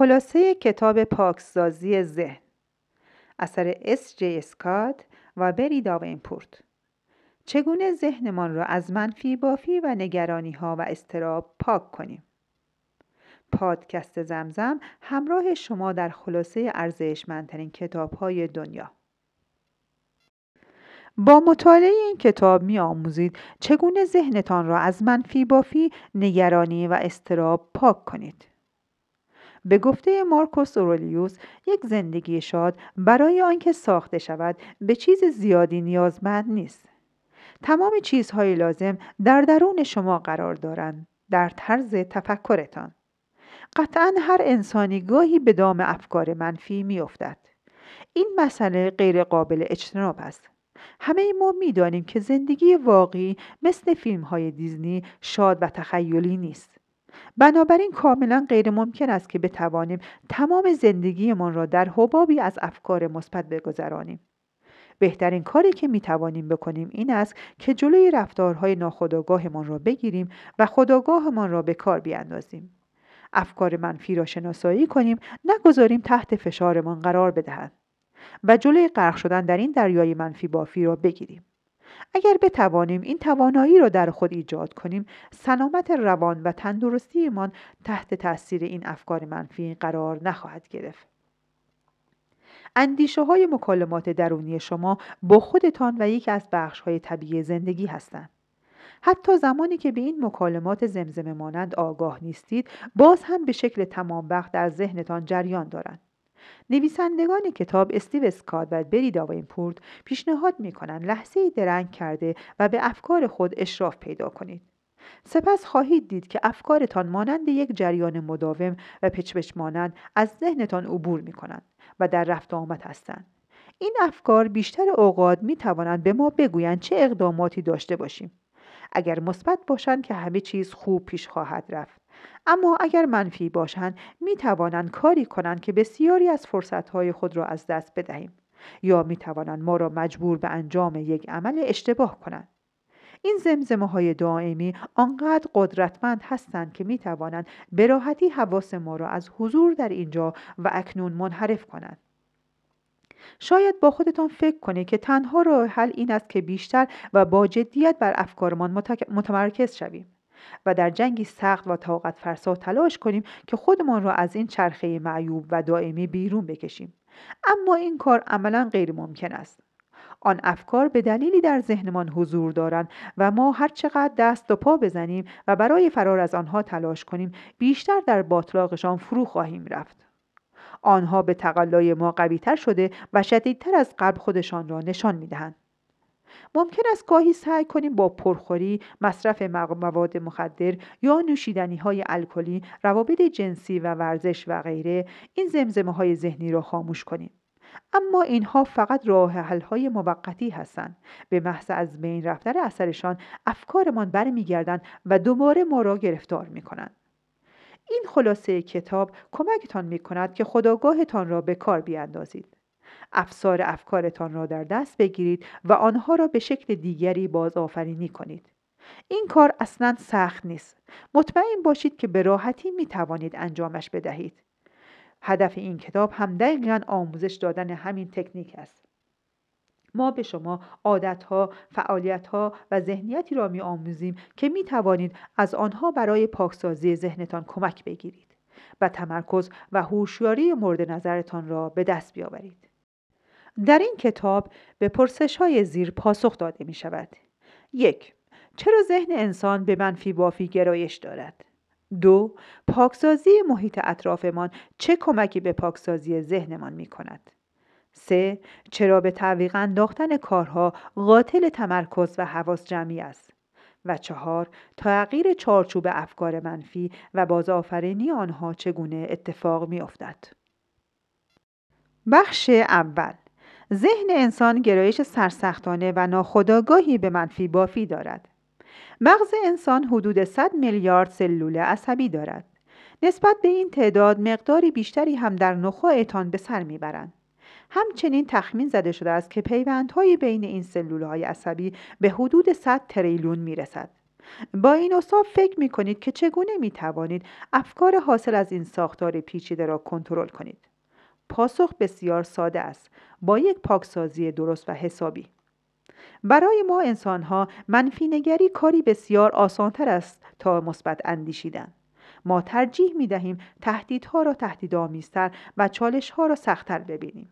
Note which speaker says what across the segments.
Speaker 1: خلاصه کتاب پاکسازی ذهن اثر اس جی اسکات و بری داوینپورت چگونه ذهنمان را از منفی بافی و نگرانی ها و استراب پاک کنیم پادکست زمزم همراه شما در خلاصه ارزشمندترین کتاب های دنیا با مطالعه این کتاب می آموزید چگونه ذهنتان را از منفی بافی، نگرانی و استراب پاک کنید. به گفته مارکوس اورلیوس یک زندگی شاد برای آنکه ساخته شود به چیز زیادی نیازمند نیست تمام چیزهای لازم در درون شما قرار دارند در طرز تفکرتان قطعا هر انسانی گاهی به دام افکار منفی میافتد این مسئله غیر قابل اجتناب است همه ما میدانیم که زندگی واقعی مثل فیلم های دیزنی شاد و تخیلی نیست بنابراین کاملا غیر ممکن است که بتوانیم تمام زندگیمان را در حبابی از افکار مثبت بگذرانیم بهترین کاری که می توانیم بکنیم این است که جلوی رفتارهای ناخودآگاهمان را بگیریم و خودآگاهمان را به کار بیاندازیم افکار منفی را شناسایی کنیم نگذاریم تحت فشارمان قرار بدهند و جلوی غرق شدن در این دریای منفی بافی را بگیریم اگر بتوانیم این توانایی را در خود ایجاد کنیم سلامت روان و تندرستیمان تحت تاثیر این افکار منفی قرار نخواهد گرفت اندیشه های مکالمات درونی شما با خودتان و یکی از بخش های طبیعی زندگی هستند حتی زمانی که به این مکالمات زمزمه مانند آگاه نیستید باز هم به شکل تمام وقت در ذهنتان جریان دارند نویسندگان کتاب استیو اسکات و بری داوینپورت پیشنهاد کنند لحظه درنگ کرده و به افکار خود اشراف پیدا کنید سپس خواهید دید که افکارتان مانند یک جریان مداوم و پچپچ مانند از ذهنتان عبور می کنند و در رفت آمد هستند این افکار بیشتر اوقات می توانند به ما بگویند چه اقداماتی داشته باشیم اگر مثبت باشند که همه چیز خوب پیش خواهد رفت اما اگر منفی باشند می توانند کاری کنند که بسیاری از های خود را از دست بدهیم یا می توانند ما را مجبور به انجام یک عمل اشتباه کنند این زمزمه های دائمی آنقدر قدرتمند هستند که می توانند به راحتی حواس ما را از حضور در اینجا و اکنون منحرف کنند شاید با خودتان فکر کنید که تنها راه حل این است که بیشتر و با جدیت بر افکارمان متمرکز شویم و در جنگی سخت و طاقت فرسا تلاش کنیم که خودمان را از این چرخه معیوب و دائمی بیرون بکشیم اما این کار عملا غیر ممکن است آن افکار به دلیلی در ذهنمان حضور دارند و ما هر چقدر دست و پا بزنیم و برای فرار از آنها تلاش کنیم بیشتر در باطلاقشان فرو خواهیم رفت آنها به تقلای ما قویتر شده و شدیدتر از قبل خودشان را نشان میدهند ممکن است گاهی سعی کنیم با پرخوری مصرف مواد مخدر یا نوشیدنی های الکلی روابط جنسی و ورزش و غیره این زمزمه های ذهنی را خاموش کنیم اما اینها فقط راه حل های موقتی هستند به محض از بین رفتن اثرشان افکارمان برمیگردند و دوباره ما را گرفتار می کنند. این خلاصه کتاب کمکتان می کند که خداگاهتان را به کار بیاندازید. افسار افکارتان را در دست بگیرید و آنها را به شکل دیگری بازآفرینی کنید این کار اصلا سخت نیست مطمئن باشید که به راحتی می توانید انجامش بدهید هدف این کتاب هم دقیقا آموزش دادن همین تکنیک است ما به شما عادتها، فعالیتها و ذهنیتی را می آموزیم که می توانید از آنها برای پاکسازی ذهنتان کمک بگیرید و تمرکز و هوشیاری مورد نظرتان را به دست بیاورید. در این کتاب به پرسش های زیر پاسخ داده می شود. یک چرا ذهن انسان به منفی بافی گرایش دارد؟ دو پاکسازی محیط اطرافمان چه کمکی به پاکسازی ذهنمان می کند؟ سه چرا به تعویق انداختن کارها قاتل تمرکز و حواس جمعی است؟ و چهار تغییر چارچوب افکار منفی و بازآفرینی آنها چگونه اتفاق می بخش اول ذهن انسان گرایش سرسختانه و ناخداگاهی به منفی بافی دارد. مغز انسان حدود 100 میلیارد سلول عصبی دارد. نسبت به این تعداد مقداری بیشتری هم در نخاعتان به سر میبرند. همچنین تخمین زده شده است که پیوندهایی بین این های عصبی به حدود 100 تریلیون رسد. با این اصاب فکر می کنید که چگونه می توانید افکار حاصل از این ساختار پیچیده را کنترل کنید. پاسخ بسیار ساده است با یک پاکسازی درست و حسابی برای ما انسانها منفی نگری کاری بسیار آسانتر است تا مثبت اندیشیدن ما ترجیح می دهیم تهدیدها را تهدیدآمیزتر و چالشها را سختتر ببینیم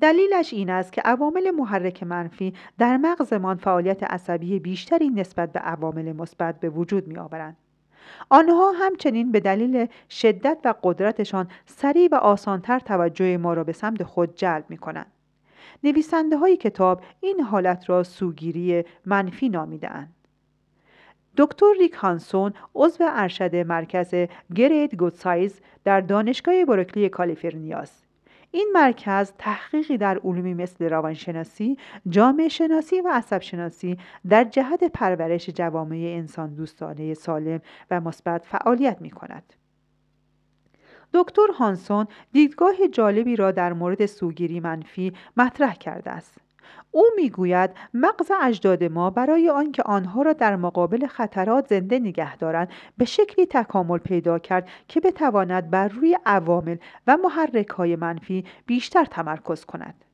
Speaker 1: دلیلش این است که عوامل محرک منفی در مغزمان فعالیت عصبی بیشتری نسبت به عوامل مثبت به وجود می آورند. آنها همچنین به دلیل شدت و قدرتشان سریع و آسانتر توجه ما را به سمت خود جلب می کنند. نویسنده های کتاب این حالت را سوگیری منفی نامیدهاند دکتر ریک هانسون عضو ارشد مرکز گرید گوتسایز در دانشگاه برکلی کالیفرنیا است این مرکز تحقیقی در علومی مثل روانشناسی، جامعه شناسی و عصب شناسی در جهت پرورش جوامع انسان دوستانه سالم و مثبت فعالیت می کند. دکتر هانسون دیدگاه جالبی را در مورد سوگیری منفی مطرح کرده است. او میگوید مغز اجداد ما برای آنکه آنها را در مقابل خطرات زنده نگه دارند به شکلی تکامل پیدا کرد که بتواند بر روی عوامل و های منفی بیشتر تمرکز کند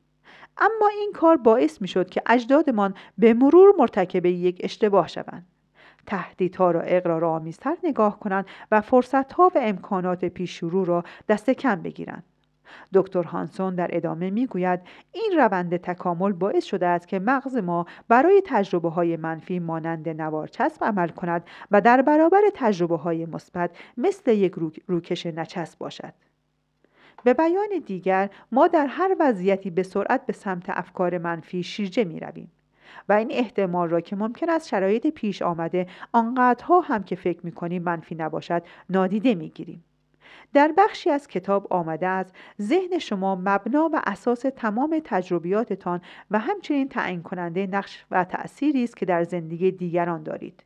Speaker 1: اما این کار باعث می شد که اجدادمان به مرور مرتکب یک اشتباه شوند تهدیدها را آمیزتر نگاه کنند و فرصتها و امکانات پیشرو را دست کم بگیرند دکتر هانسون در ادامه میگوید این روند تکامل باعث شده است که مغز ما برای تجربه های منفی مانند چسب عمل کند و در برابر تجربه های مثبت مثل یک روکش نچسب باشد به بیان دیگر ما در هر وضعیتی به سرعت به سمت افکار منفی شیرجه می رویم. و این احتمال را که ممکن است شرایط پیش آمده آنقدرها هم که فکر می کنیم منفی نباشد نادیده می گیریم. در بخشی از کتاب آمده است ذهن شما مبنا و اساس تمام تجربیاتتان و همچنین تعیین کننده نقش و تأثیری است که در زندگی دیگران دارید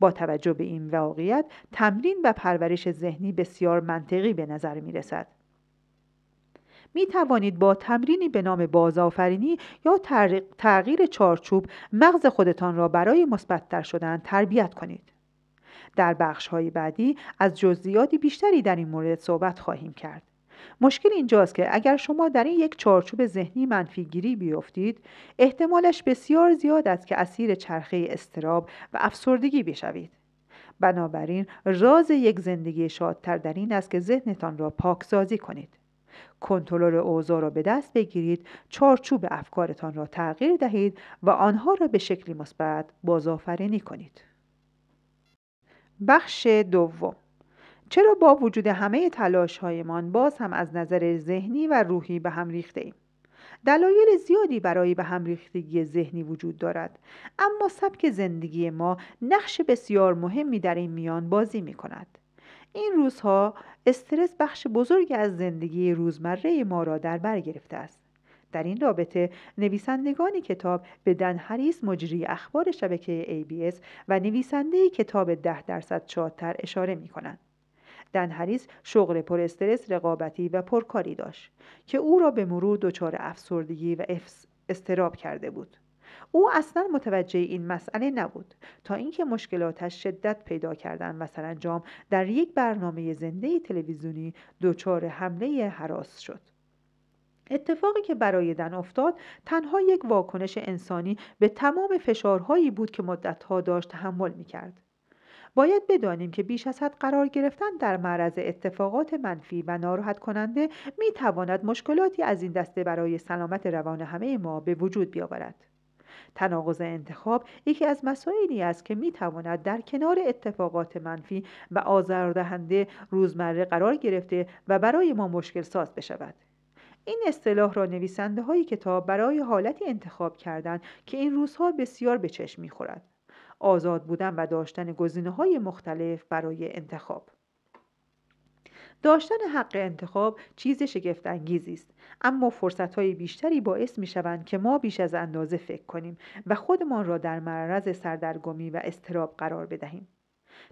Speaker 1: با توجه به این واقعیت تمرین و پرورش ذهنی بسیار منطقی به نظر می رسد. می توانید با تمرینی به نام بازآفرینی یا تغییر چارچوب مغز خودتان را برای مثبتتر شدن تربیت کنید. در بخش های بعدی از جزئیات بیشتری در این مورد صحبت خواهیم کرد مشکل اینجاست که اگر شما در این یک چارچوب ذهنی منفیگیری بیفتید احتمالش بسیار زیاد است که اسیر چرخه استراب و افسردگی بشوید بنابراین راز یک زندگی شادتر در این است که ذهنتان را پاکسازی کنید کنترل اوضاع را به دست بگیرید چارچوب افکارتان را تغییر دهید و آنها را به شکلی مثبت بازآفرینی کنید بخش دوم چرا با وجود همه تلاش هایمان باز هم از نظر ذهنی و روحی به هم ریخته ایم؟ دلایل زیادی برای به هم ریختگی ذهنی وجود دارد اما سبک زندگی ما نقش بسیار مهمی در این میان بازی می کند. این روزها استرس بخش بزرگی از زندگی روزمره ما را در بر گرفته است. در این رابطه نویسندگان کتاب به دن هریس مجری اخبار شبکه ABS و نویسنده کتاب ده درصد شادتر اشاره می کنند. دن هریس شغل پر استرس رقابتی و پرکاری داشت که او را به مرور دچار افسردگی و استراب کرده بود. او اصلا متوجه این مسئله نبود تا اینکه مشکلاتش شدت پیدا کردند و سرانجام در یک برنامه زنده تلویزیونی دچار حمله حراس شد. اتفاقی که برای دن افتاد تنها یک واکنش انسانی به تمام فشارهایی بود که مدتها داشت تحمل کرد. باید بدانیم که بیش از حد قرار گرفتن در معرض اتفاقات منفی و ناراحت کننده می تواند مشکلاتی از این دسته برای سلامت روان همه ما به وجود بیاورد. تناقض انتخاب یکی از مسائلی است که می تواند در کنار اتفاقات منفی و آزاردهنده روزمره قرار گرفته و برای ما مشکل ساز بشود. این اصطلاح را نویسنده های کتاب برای حالتی انتخاب کردند که این روزها بسیار به چشم میخورد آزاد بودن و داشتن گزینه های مختلف برای انتخاب داشتن حق انتخاب چیز شگفت است اما فرصت های بیشتری باعث می شوند که ما بیش از اندازه فکر کنیم و خودمان را در معرض سردرگمی و استراب قرار بدهیم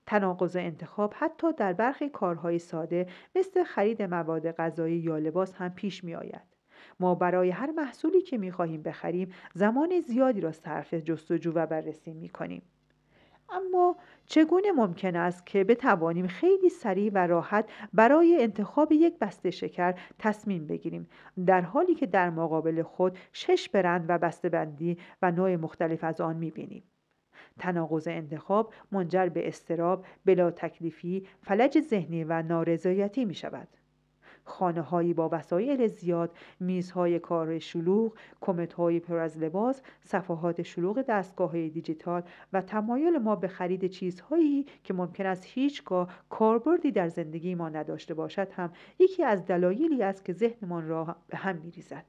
Speaker 1: تناقض انتخاب حتی در برخی کارهای ساده مثل خرید مواد غذایی یا لباس هم پیش می آید. ما برای هر محصولی که می خواهیم بخریم زمان زیادی را صرف جستجو و بررسی می کنیم. اما چگونه ممکن است که بتوانیم خیلی سریع و راحت برای انتخاب یک بسته شکر تصمیم بگیریم در حالی که در مقابل خود شش برند و بسته بندی و نوع مختلف از آن بینیم. تناقض انتخاب منجر به استراب، بلا تکلیفی، فلج ذهنی و نارضایتی می شود. خانه هایی با وسایل زیاد، میزهای کار شلوغ، کمت های پر از لباس، صفحات شلوغ دستگاه دیجیتال و تمایل ما به خرید چیزهایی که ممکن است هیچگاه کاربردی در زندگی ما نداشته باشد هم یکی از دلایلی است که ذهنمان را به هم میریزد.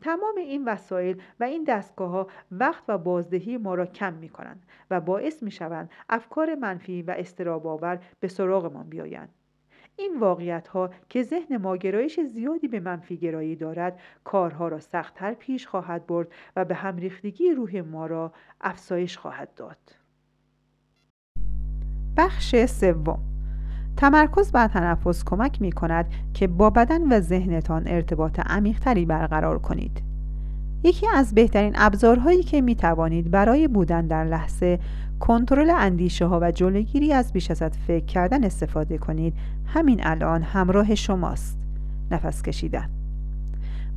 Speaker 1: تمام این وسایل و این دستگاه ها وقت و بازدهی ما را کم می کنند و باعث می شوند افکار منفی و استراباور به سراغمان بیایند. این واقعیت ها که ذهن ما گرایش زیادی به منفی گرایی دارد کارها را سختتر پیش خواهد برد و به ریختگی روح ما را افزایش خواهد داد. بخش سوم تمرکز بر تنفس کمک می کند که با بدن و ذهنتان ارتباط عمیقتری برقرار کنید. یکی از بهترین ابزارهایی که می توانید برای بودن در لحظه کنترل اندیشه ها و جلوگیری از بیش از حد فکر کردن استفاده کنید همین الان همراه شماست نفس کشیدن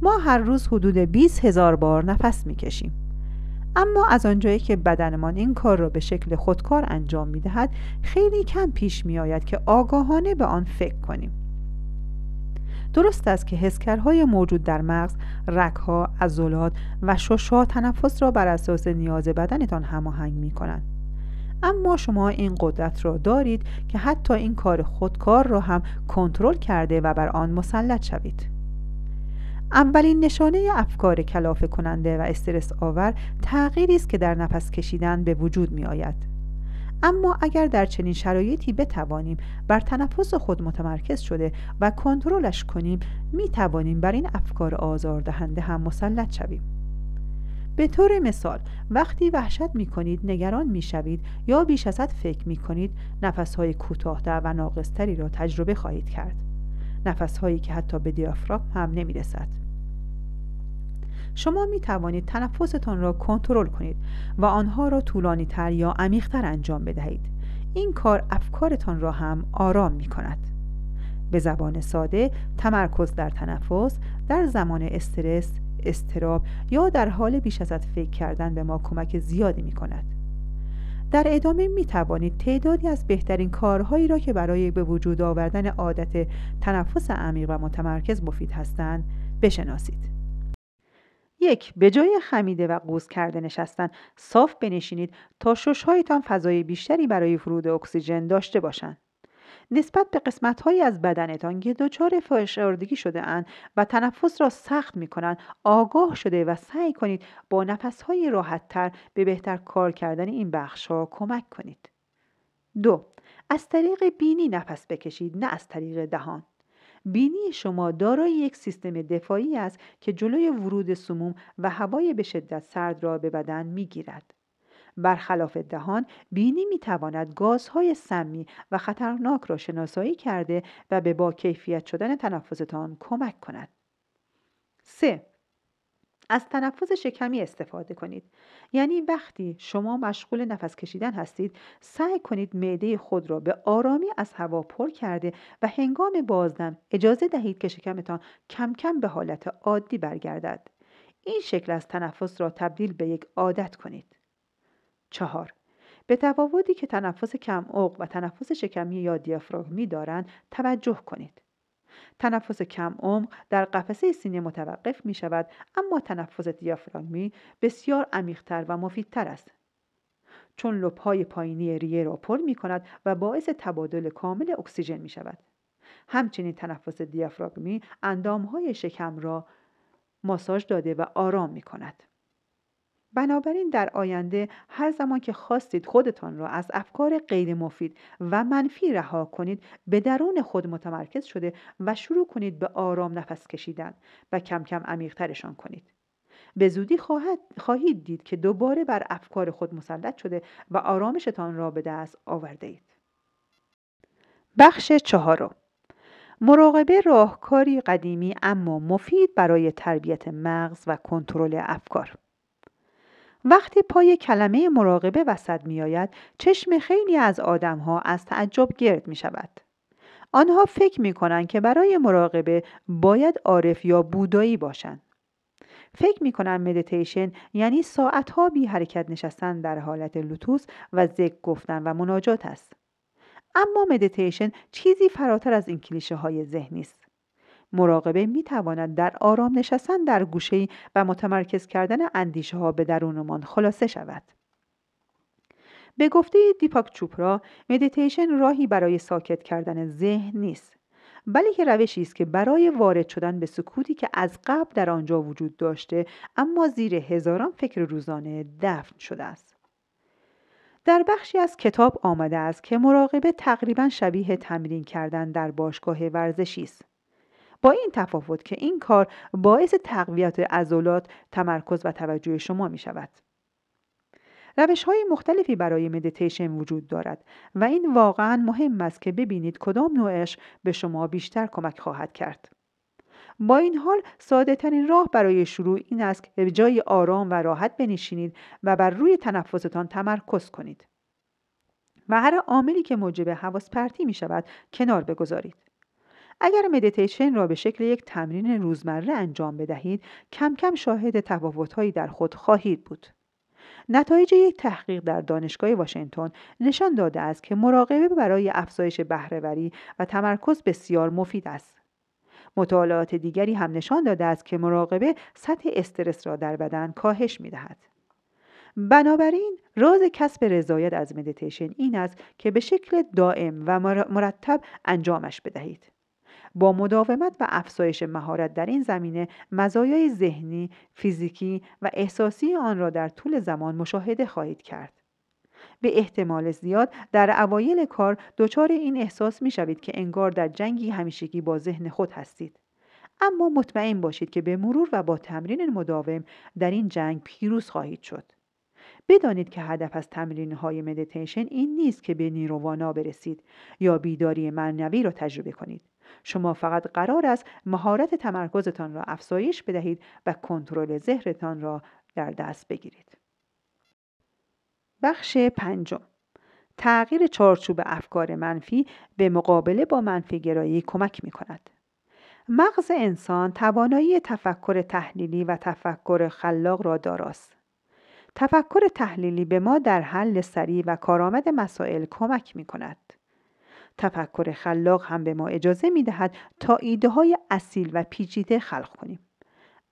Speaker 1: ما هر روز حدود 20 هزار بار نفس می کشیم اما از آنجایی که بدنمان این کار را به شکل خودکار انجام می دهد خیلی کم پیش می آید که آگاهانه به آن فکر کنیم درست است که حسکرهای موجود در مغز رکها، عضلات و ششها تنفس را بر اساس نیاز بدنتان هماهنگ می کنند اما شما این قدرت را دارید که حتی این کار خودکار را هم کنترل کرده و بر آن مسلط شوید اولین نشانه افکار کلافه کننده و استرس آور تغییری است که در نفس کشیدن به وجود می آید. اما اگر در چنین شرایطی بتوانیم بر تنفس خود متمرکز شده و کنترلش کنیم می توانیم بر این افکار آزاردهنده هم مسلط شویم. به طور مثال وقتی وحشت می کنید نگران می شوید یا بیش از حد فکر می کنید نفسهای کوتاهتر و ناقصتری را تجربه خواهید کرد. نفس هایی که حتی به دیافراگم هم نمی رسد. شما می توانید تنفستان را کنترل کنید و آنها را طولانی تر یا تر انجام بدهید. این کار افکارتان را هم آرام می کند. به زبان ساده تمرکز در تنفس در زمان استرس استراب یا در حال بیش از حد فکر کردن به ما کمک زیادی می کند. در ادامه می توانید تعدادی از بهترین کارهایی را که برای به وجود آوردن عادت تنفس عمیق و متمرکز مفید هستند بشناسید. یک به جای خمیده و قوز کرده نشستن صاف بنشینید تا ششهایتان فضای بیشتری برای فرود اکسیژن داشته باشند. نسبت به قسمت های از بدنتان که دچار فشردگی شده اند و تنفس را سخت می کنند آگاه شده و سعی کنید با نفس های راحت تر به بهتر کار کردن این بخش ها کمک کنید. دو از طریق بینی نفس بکشید نه از طریق دهان. بینی شما دارای یک سیستم دفاعی است که جلوی ورود سموم و هوای به شدت سرد را به بدن می گیرد. برخلاف دهان بینی میتواند گازهای سمی و خطرناک را شناسایی کرده و به با کیفیت شدن تنفستان کمک کند 3. از تنفس شکمی استفاده کنید یعنی وقتی شما مشغول نفس کشیدن هستید سعی کنید معده خود را به آرامی از هوا پر کرده و هنگام بازدم اجازه دهید که شکمتان کم کم به حالت عادی برگردد این شکل از تنفس را تبدیل به یک عادت کنید چهار به تفاوتی که تنفس کم و تنفس شکمی یا دیافراگمی دارند توجه کنید. تنفس کم عمق در قفسه سینه متوقف می شود اما تنفس دیافراگمی بسیار عمیقتر و مفیدتر است. چون لپای پایینی ریه را پر می کند و باعث تبادل کامل اکسیژن می شود. همچنین تنفس دیافراگمی اندامهای شکم را ماساژ داده و آرام می کند. بنابراین در آینده هر زمان که خواستید خودتان را از افکار غیر مفید و منفی رها کنید به درون خود متمرکز شده و شروع کنید به آرام نفس کشیدن و کم کم عمیقترشان کنید. به زودی خواهد، خواهید دید که دوباره بر افکار خود مسلط شده و آرامشتان را به دست آورده اید. بخش چهارم مراقبه راهکاری قدیمی اما مفید برای تربیت مغز و کنترل افکار وقتی پای کلمه مراقبه وسط می آید چشم خیلی از آدم ها از تعجب گرد می شود. آنها فکر می کنند که برای مراقبه باید عارف یا بودایی باشند. فکر می کنم مدیتیشن یعنی ساعتها بی حرکت نشستن در حالت لوتوس و ذکر گفتن و مناجات است. اما مدیتیشن چیزی فراتر از این کلیشه های ذهنی است. مراقبه می تواند در آرام نشستن در گوشه و متمرکز کردن اندیشه ها به درونمان خلاصه شود. به گفته دیپاک چوپرا مدیتیشن راهی برای ساکت کردن ذهن نیست بلکه روشی است که برای وارد شدن به سکوتی که از قبل در آنجا وجود داشته اما زیر هزاران فکر روزانه دفن شده است در بخشی از کتاب آمده است که مراقبه تقریبا شبیه تمرین کردن در باشگاه ورزشی است با این تفاوت که این کار باعث تقویت عضلات تمرکز و توجه شما می شود روش های مختلفی برای مدیتیشن وجود دارد و این واقعا مهم است که ببینید کدام نوعش به شما بیشتر کمک خواهد کرد. با این حال ساده ترین راه برای شروع این است که به جای آرام و راحت بنشینید و بر روی تنفستان تمرکز کنید. و هر عاملی که موجب حواس پرتی می شود کنار بگذارید. اگر مدیتیشن را به شکل یک تمرین روزمره انجام بدهید کم کم شاهد تفاوتهایی در خود خواهید بود نتایج یک تحقیق در دانشگاه واشنگتن نشان داده است که مراقبه برای افزایش بهرهوری و تمرکز بسیار مفید است مطالعات دیگری هم نشان داده است که مراقبه سطح استرس را در بدن کاهش می دهد. بنابراین راز کسب رضایت از مدیتیشن این است که به شکل دائم و مرتب انجامش بدهید. با مداومت و افزایش مهارت در این زمینه مزایای ذهنی، فیزیکی و احساسی آن را در طول زمان مشاهده خواهید کرد. به احتمال زیاد در اوایل کار دچار این احساس می شوید که انگار در جنگی همیشگی با ذهن خود هستید. اما مطمئن باشید که به مرور و با تمرین مداوم در این جنگ پیروز خواهید شد. بدانید که هدف از تمرین های مدیتیشن این نیست که به نیروانا برسید یا بیداری معنوی را تجربه کنید شما فقط قرار است مهارت تمرکزتان را افزایش بدهید و کنترل ذهنتان را در دست بگیرید بخش پنجم تغییر چارچوب افکار منفی به مقابله با منفی گرایی کمک می کند. مغز انسان توانایی تفکر تحلیلی و تفکر خلاق را داراست. تفکر تحلیلی به ما در حل سریع و کارآمد مسائل کمک می کند. تفکر خلاق هم به ما اجازه می دهد تا ایده های اصیل و پیچیده خلق کنیم.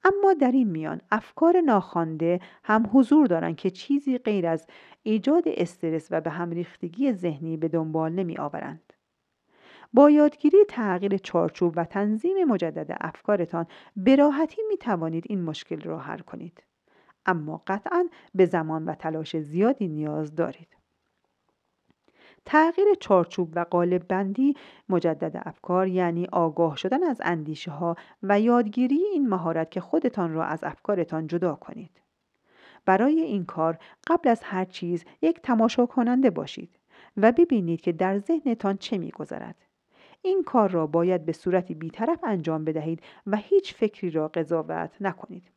Speaker 1: اما در این میان افکار ناخوانده هم حضور دارند که چیزی غیر از ایجاد استرس و به هم ریختگی ذهنی به دنبال نمی آورند. با یادگیری تغییر چارچوب و تنظیم مجدد افکارتان به راحتی می توانید این مشکل را حل کنید. اما قطعا به زمان و تلاش زیادی نیاز دارید. تغییر چارچوب و قالب بندی مجدد افکار یعنی آگاه شدن از اندیشه ها و یادگیری این مهارت که خودتان را از افکارتان جدا کنید. برای این کار قبل از هر چیز یک تماشا کننده باشید و ببینید که در ذهنتان چه می میگذرد. این کار را باید به صورتی بیطرف انجام بدهید و هیچ فکری را قضاوت نکنید.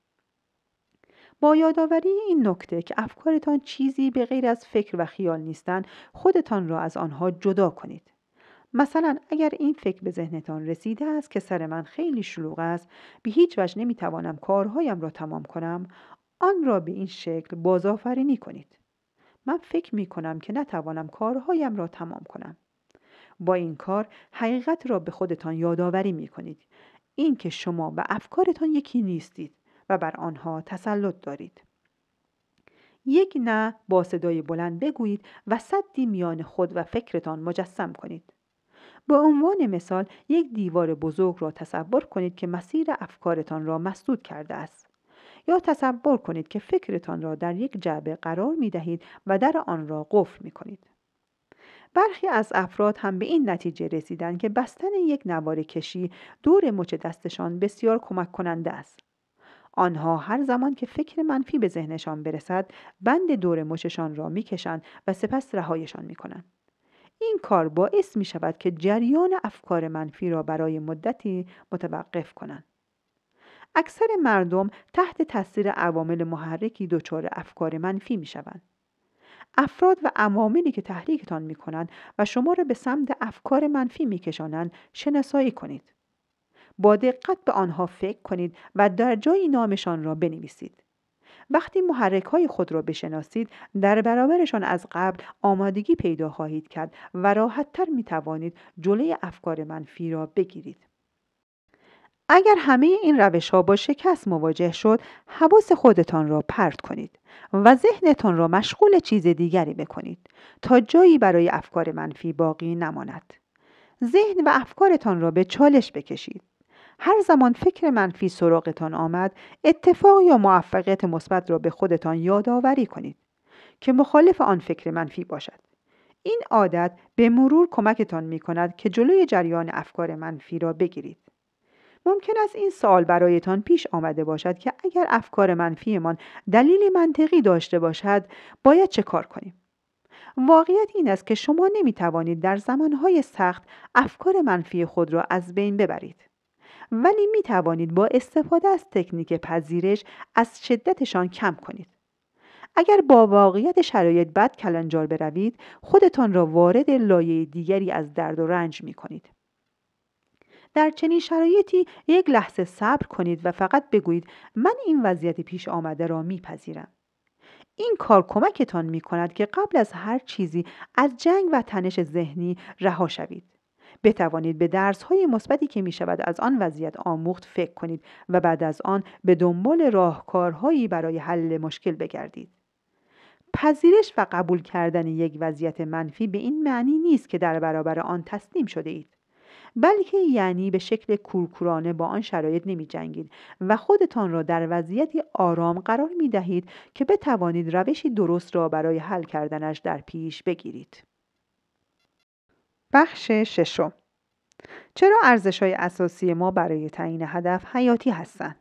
Speaker 1: با یادآوری این نکته که افکارتان چیزی به غیر از فکر و خیال نیستند خودتان را از آنها جدا کنید مثلا اگر این فکر به ذهنتان رسیده است که سر من خیلی شلوغ است به هیچ وجه نمیتوانم کارهایم را تمام کنم آن را به این شکل بازآفرینی کنید من فکر می کنم که نتوانم کارهایم را تمام کنم با این کار حقیقت را به خودتان یادآوری می کنید که شما و افکارتان یکی نیستید و بر آنها تسلط دارید یک نه با صدای بلند بگویید و صدی میان خود و فکرتان مجسم کنید به عنوان مثال یک دیوار بزرگ را تصور کنید که مسیر افکارتان را مسدود کرده است یا تصور کنید که فکرتان را در یک جعبه قرار می دهید و در آن را قفل می کنید. برخی از افراد هم به این نتیجه رسیدن که بستن یک نوار کشی دور مچ دستشان بسیار کمک کننده است. آنها هر زمان که فکر منفی به ذهنشان برسد بند دور مششان را میکشند و سپس رهایشان میکنند این کار باعث می شود که جریان افکار منفی را برای مدتی متوقف کنند. اکثر مردم تحت تاثیر عوامل محرکی دچار افکار منفی می شوند. افراد و عواملی که تحریکتان می کنند و شما را به سمت افکار منفی می کشانند شناسایی کنید. با دقت به آنها فکر کنید و در جایی نامشان را بنویسید. وقتی محرک های خود را بشناسید در برابرشان از قبل آمادگی پیدا خواهید کرد و راحتتر می توانید جلوی افکار منفی را بگیرید. اگر همه این روش ها با شکست مواجه شد حواس خودتان را پرت کنید و ذهنتان را مشغول چیز دیگری بکنید تا جایی برای افکار منفی باقی نماند ذهن و افکارتان را به چالش بکشید هر زمان فکر منفی سراغتان آمد اتفاق یا موفقیت مثبت را به خودتان یادآوری کنید که مخالف آن فکر منفی باشد این عادت به مرور کمکتان می کند که جلوی جریان افکار منفی را بگیرید ممکن است این سوال برایتان پیش آمده باشد که اگر افکار منفیمان دلیلی منطقی داشته باشد باید چه کار کنیم واقعیت این است که شما نمی توانید در زمانهای سخت افکار منفی خود را از بین ببرید ولی می توانید با استفاده از تکنیک پذیرش از شدتشان کم کنید. اگر با واقعیت شرایط بد کلنجار بروید خودتان را وارد لایه دیگری از درد و رنج می کنید. در چنین شرایطی یک لحظه صبر کنید و فقط بگویید من این وضعیت پیش آمده را پذیرم. این کار کمکتان می کند که قبل از هر چیزی از جنگ و تنش ذهنی رها شوید بتوانید به درس های مثبتی که می شود از آن وضعیت آموخت فکر کنید و بعد از آن به دنبال راهکارهایی برای حل مشکل بگردید. پذیرش و قبول کردن یک وضعیت منفی به این معنی نیست که در برابر آن تسلیم شده اید. بلکه یعنی به شکل کورکورانه با آن شرایط نمی جنگید و خودتان را در وضعیتی آرام قرار می دهید که بتوانید روشی درست را برای حل کردنش در پیش بگیرید. بخش ششم چرا ارزش های اساسی ما برای تعیین هدف حیاتی هستند؟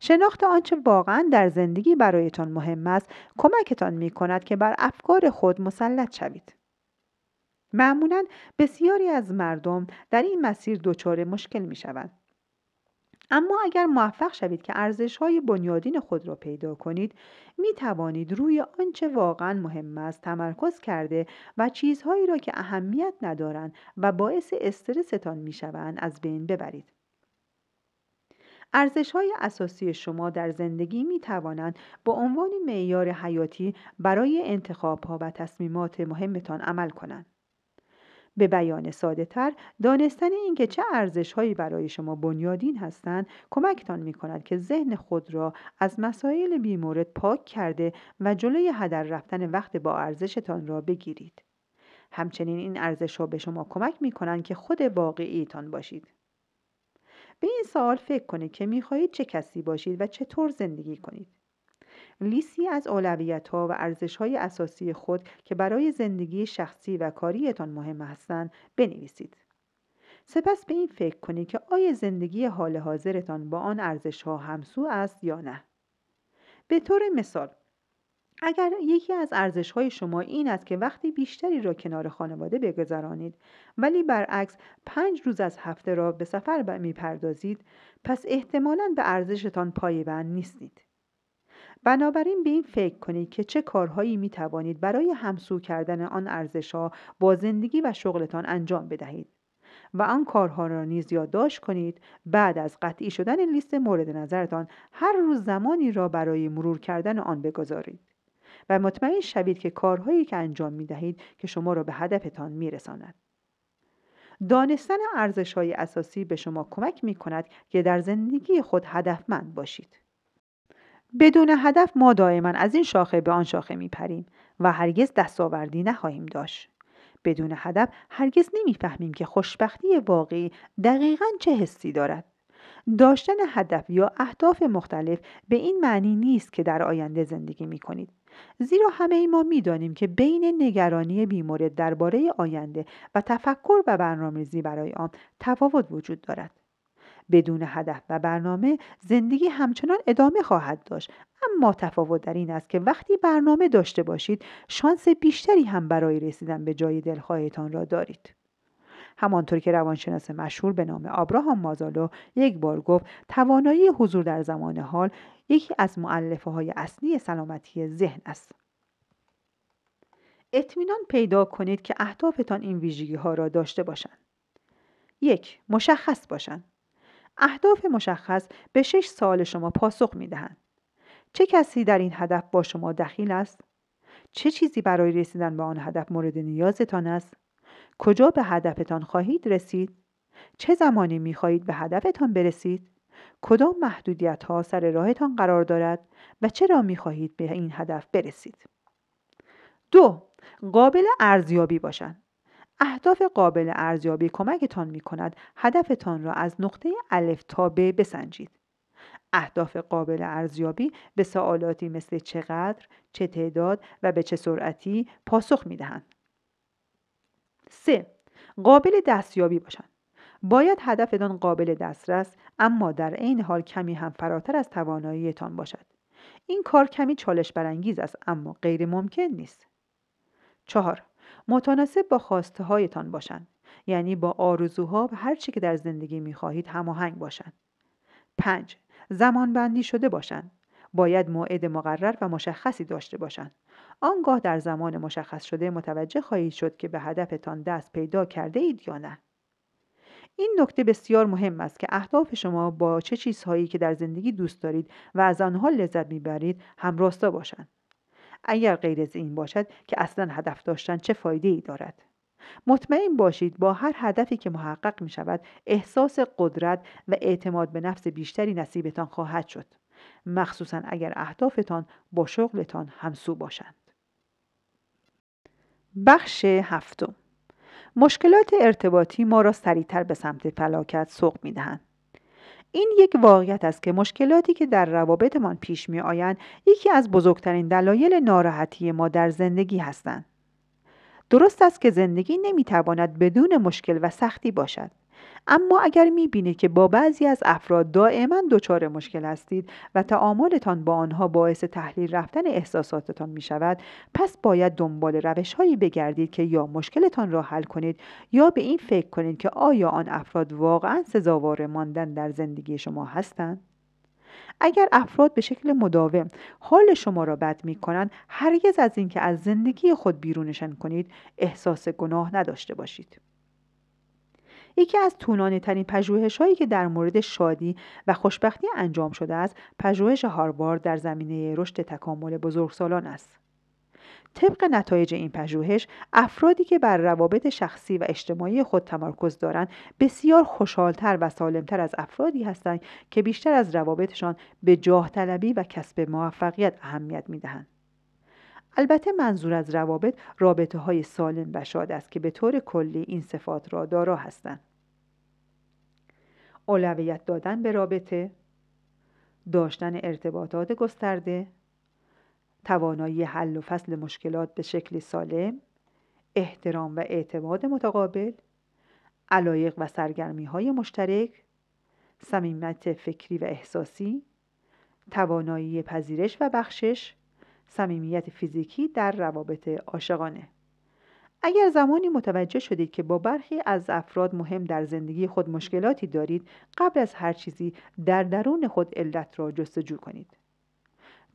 Speaker 1: شناخت آنچه واقعا در زندگی برایتان مهم است کمکتان می کند که بر افکار خود مسلط شوید. معمولا بسیاری از مردم در این مسیر دچار مشکل می شوند اما اگر موفق شوید که ارزش های بنیادین خود را پیدا کنید می توانید روی آنچه واقعا مهم است تمرکز کرده و چیزهایی را که اهمیت ندارند و باعث استرستان می شوند از بین ببرید. ارزش های اساسی شما در زندگی می توانند با عنوان معیار حیاتی برای انتخاب ها و تصمیمات مهمتان عمل کنند. به بیان ساده تر دانستن اینکه چه ارزش هایی برای شما بنیادین هستند کمکتان می کند که ذهن خود را از مسائل بیمورد پاک کرده و جلوی هدر رفتن وقت با ارزشتان را بگیرید. همچنین این ارزش ها به شما کمک می که خود واقعیتان باشید. به این سوال فکر کنید که می خواهید چه کسی باشید و چطور زندگی کنید. لیستی از اولویت ها و ارزش های اساسی خود که برای زندگی شخصی و کاریتان مهم هستند بنویسید. سپس به این فکر کنید که آیا زندگی حال حاضرتان با آن ارزش ها همسو است یا نه. به طور مثال اگر یکی از ارزش های شما این است که وقتی بیشتری را کنار خانواده بگذرانید ولی برعکس پنج روز از هفته را به سفر میپردازید پس احتمالاً به ارزشتان پایبند نیستید. بنابراین به این فکر کنید که چه کارهایی می توانید برای همسو کردن آن ها با زندگی و شغلتان انجام بدهید و آن کارها را نیز یادداشت کنید بعد از قطعی شدن لیست مورد نظرتان هر روز زمانی را برای مرور کردن آن بگذارید و مطمئن شوید که کارهایی که انجام می دهید که شما را به هدفتان می رساند. دانستن ارزش های اساسی به شما کمک می کند که در زندگی خود هدفمند باشید. بدون هدف ما دائما از این شاخه به آن شاخه میپریم و هرگز دستاوردی نخواهیم داشت بدون هدف هرگز نمیفهمیم که خوشبختی واقعی دقیقا چه حسی دارد داشتن هدف یا اهداف مختلف به این معنی نیست که در آینده زندگی می کنید. زیرا همه ای ما میدانیم که بین نگرانی بیمورد درباره آینده و تفکر و برنامه‌ریزی برای آن تفاوت وجود دارد. بدون هدف و برنامه زندگی همچنان ادامه خواهد داشت اما تفاوت در این است که وقتی برنامه داشته باشید شانس بیشتری هم برای رسیدن به جای دلخواهتان را دارید همانطور که روانشناس مشهور به نام آبراهام مازالو یک بار گفت توانایی حضور در زمان حال یکی از معلفه های اصلی سلامتی ذهن است اطمینان پیدا کنید که اهدافتان این ویژگی ها را داشته باشند یک مشخص باشند اهداف مشخص به شش سال شما پاسخ می دهند. چه کسی در این هدف با شما دخیل است؟ چه چیزی برای رسیدن به آن هدف مورد نیازتان است؟ کجا به هدفتان خواهید رسید؟ چه زمانی می خواهید به هدفتان برسید؟ کدام محدودیت ها سر راهتان قرار دارد و چرا می خواهید به این هدف برسید؟ دو قابل ارزیابی باشند اهداف قابل ارزیابی کمکتان می کند هدفتان را از نقطه الف تا ب بسنجید. اهداف قابل ارزیابی به سوالاتی مثل چقدر، چه تعداد و به چه سرعتی پاسخ می دهند. 3. قابل دستیابی باشند. باید هدفتان قابل دسترس اما در عین حال کمی هم فراتر از تواناییتان باشد. این کار کمی چالش برانگیز است اما غیر ممکن نیست. 4. متناسب با خواسته هایتان باشند یعنی با آرزوها و هر چی که در زندگی خواهید هماهنگ باشند پنج. زمان بندی شده باشند باید موعد مقرر و مشخصی داشته باشند آنگاه در زمان مشخص شده متوجه خواهید شد که به هدفتان دست پیدا کرده اید یا نه این نکته بسیار مهم است که اهداف شما با چه چیزهایی که در زندگی دوست دارید و از آنها لذت میبرید همراستا باشند اگر غیر از این باشد که اصلا هدف داشتن چه فایده ای دارد مطمئن باشید با هر هدفی که محقق می شود احساس قدرت و اعتماد به نفس بیشتری نصیبتان خواهد شد مخصوصا اگر اهدافتان با شغلتان همسو باشند بخش هفتم مشکلات ارتباطی ما را سریعتر به سمت فلاکت سوق می دهند این یک واقعیت است که مشکلاتی که در روابطمان پیش می آیند یکی از بزرگترین دلایل ناراحتی ما در زندگی هستند درست است که زندگی تواند بدون مشکل و سختی باشد اما اگر میبینید که با بعضی از افراد دائما دچار مشکل هستید و تعاملتان با آنها باعث تحلیل رفتن احساساتتان می شود پس باید دنبال روش هایی بگردید که یا مشکلتان را حل کنید یا به این فکر کنید که آیا آن افراد واقعا سزاوار ماندن در زندگی شما هستند؟ اگر افراد به شکل مداوم حال شما را بد می کنند هرگز از اینکه از زندگی خود بیرونشان کنید احساس گناه نداشته باشید. یکی از طولانی ترین پژوهش هایی که در مورد شادی و خوشبختی انجام شده است پژوهش هاروارد در زمینه رشد تکامل بزرگسالان است طبق نتایج این پژوهش افرادی که بر روابط شخصی و اجتماعی خود تمرکز دارند بسیار خوشحالتر و سالمتر از افرادی هستند که بیشتر از روابطشان به جاه طلبی و کسب موفقیت اهمیت میدهند البته منظور از روابط رابطه های سالم و شاد است که به طور کلی این صفات را دارا هستند اولویت دادن به رابطه داشتن ارتباطات گسترده توانایی حل و فصل مشکلات به شکل سالم احترام و اعتماد متقابل علایق و سرگرمی های مشترک صمیمیت فکری و احساسی توانایی پذیرش و بخشش صمیمیت فیزیکی در روابط عاشقانه اگر زمانی متوجه شدید که با برخی از افراد مهم در زندگی خود مشکلاتی دارید قبل از هر چیزی در درون خود علت را جستجو کنید